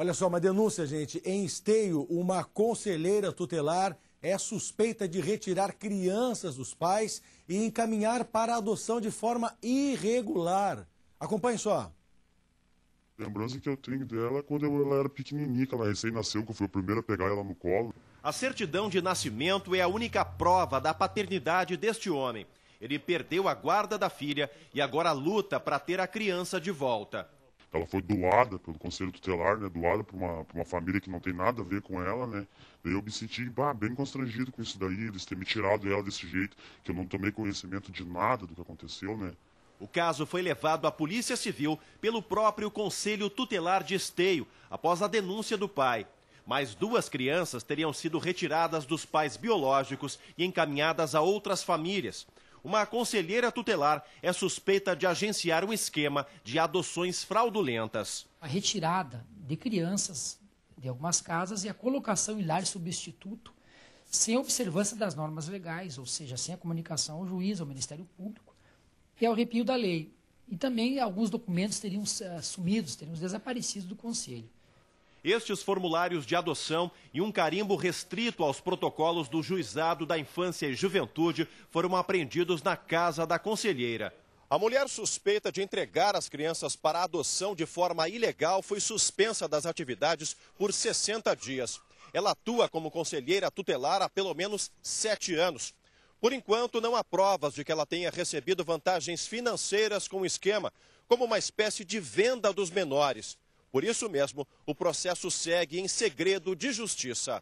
Olha só, uma denúncia, gente. Em Esteio, uma conselheira tutelar é suspeita de retirar crianças dos pais e encaminhar para adoção de forma irregular. Acompanhe só. Lembrança que eu tenho dela quando ela era pequenininha, que ela recém-nasceu, que eu fui o primeiro a pegar ela no colo. A certidão de nascimento é a única prova da paternidade deste homem. Ele perdeu a guarda da filha e agora luta para ter a criança de volta ela foi doada pelo conselho tutelar, né, doada para uma, uma família que não tem nada a ver com ela, né, daí eu me senti bah, bem constrangido com isso daí, eles terem me tirado ela desse jeito, que eu não tomei conhecimento de nada do que aconteceu, né. O caso foi levado à Polícia Civil pelo próprio Conselho Tutelar de Esteio, após a denúncia do pai. Mais duas crianças teriam sido retiradas dos pais biológicos e encaminhadas a outras famílias uma conselheira tutelar é suspeita de agenciar um esquema de adoções fraudulentas. A retirada de crianças de algumas casas e a colocação em lar substituto sem observância das normas legais, ou seja, sem a comunicação ao juiz, ao Ministério Público e ao repio da lei. E também alguns documentos teriam eh, sumidos, teriam desaparecido do Conselho. Estes formulários de adoção e um carimbo restrito aos protocolos do Juizado da Infância e Juventude foram apreendidos na casa da conselheira. A mulher suspeita de entregar as crianças para adoção de forma ilegal foi suspensa das atividades por 60 dias. Ela atua como conselheira tutelar há pelo menos sete anos. Por enquanto, não há provas de que ela tenha recebido vantagens financeiras com o esquema, como uma espécie de venda dos menores. Por isso mesmo, o processo segue em segredo de justiça.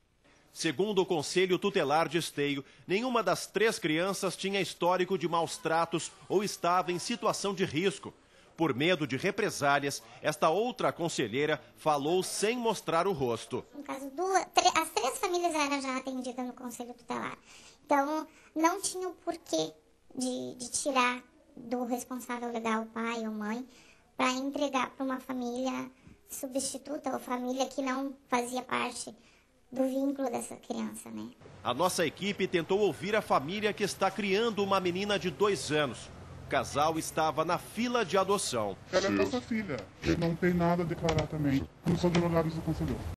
Segundo o Conselho Tutelar de Esteio, nenhuma das três crianças tinha histórico de maus tratos ou estava em situação de risco. Por medo de represálias, esta outra conselheira falou sem mostrar o rosto. No caso, duas, as três famílias eram já atendidas no Conselho Tutelar. Então, não tinha o porquê de, de tirar do responsável legal, pai ou mãe, para entregar para uma família substituta ou família que não fazia parte do vínculo dessa criança, né? A nossa equipe tentou ouvir a família que está criando uma menina de dois anos. O casal estava na fila de adoção. Ela é nossa filha, não tem nada a declarar também. Não sou advogados do conselheiro.